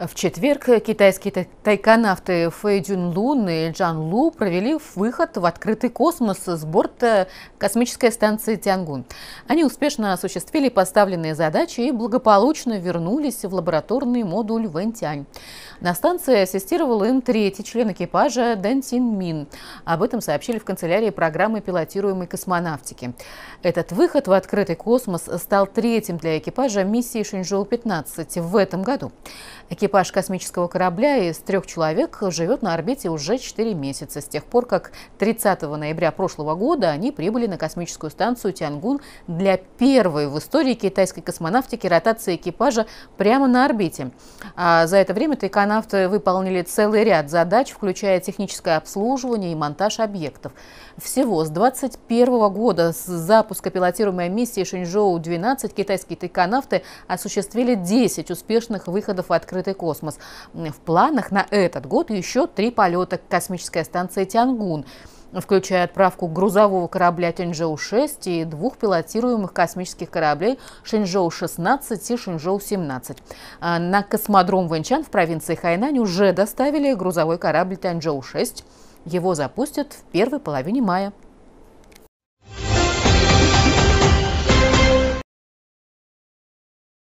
В четверг китайские тайконавты Фэй Дюн Лун и Джан Лу провели выход в открытый космос с борта космической станции Тянгун. Они успешно осуществили поставленные задачи и благополучно вернулись в лабораторный модуль Вэнтянь. На станции ассистировал им третий член экипажа Дэн Син Мин. Об этом сообщили в канцелярии программы пилотируемой космонавтики. Этот выход в открытый космос стал третьим для экипажа миссии Шинжоу-15 в этом году. Экипаж космического корабля из трех человек живет на орбите уже 4 месяца, с тех пор, как 30 ноября прошлого года они прибыли на космическую станцию Тянгун для первой в истории китайской космонавтики ротации экипажа прямо на орбите. А за это время Тайкан Космонавты выполнили целый ряд задач, включая техническое обслуживание и монтаж объектов. Всего с 2021 года с запуска пилотируемой миссии Шэньчжоу-12 китайские тайконавты осуществили 10 успешных выходов в открытый космос. В планах на этот год еще три полета к космической станции Тянгун – включая отправку грузового корабля Тяньжоу-6 и двух пилотируемых космических кораблей Шэньчжоу-16 и Шэньчжоу-17. А, на космодром Вэньчан в провинции Хайнань уже доставили грузовой корабль Тяньжоу-6. Его запустят в первой половине мая